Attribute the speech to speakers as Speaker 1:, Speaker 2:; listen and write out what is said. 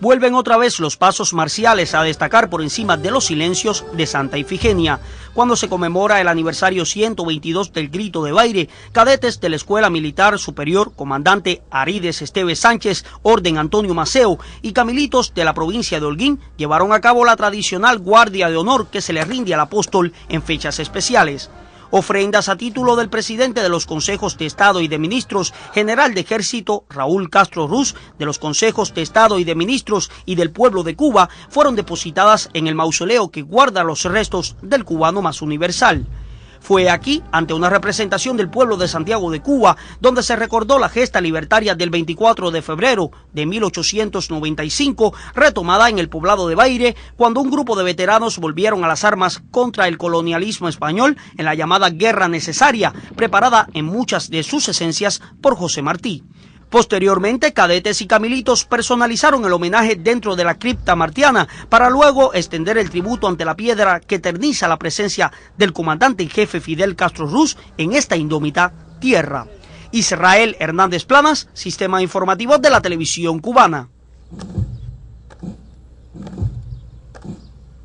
Speaker 1: vuelven otra vez los pasos marciales a destacar por encima de los silencios de Santa Ifigenia, cuando se conmemora el aniversario 122 del grito de Baire, cadetes de la Escuela Militar Superior, comandante Arides Esteves Sánchez, Orden Antonio Maceo y Camilitos de la provincia de Holguín llevaron a cabo la tradicional guardia de honor que se le rinde al apóstol en fechas especiales ofrendas a título del presidente de los consejos de Estado y de ministros, general de ejército Raúl Castro Ruz, de los consejos de Estado y de ministros y del pueblo de Cuba, fueron depositadas en el mausoleo que guarda los restos del cubano más universal. Fue aquí, ante una representación del pueblo de Santiago de Cuba, donde se recordó la gesta libertaria del 24 de febrero de 1895, retomada en el poblado de Baire, cuando un grupo de veteranos volvieron a las armas contra el colonialismo español en la llamada Guerra Necesaria, preparada en muchas de sus esencias por José Martí. Posteriormente, cadetes y camilitos personalizaron el homenaje dentro de la cripta martiana para luego extender el tributo ante la piedra que eterniza la presencia del comandante y jefe Fidel Castro Ruz en esta indómita tierra. Israel Hernández Planas, Sistema Informativo de la Televisión Cubana.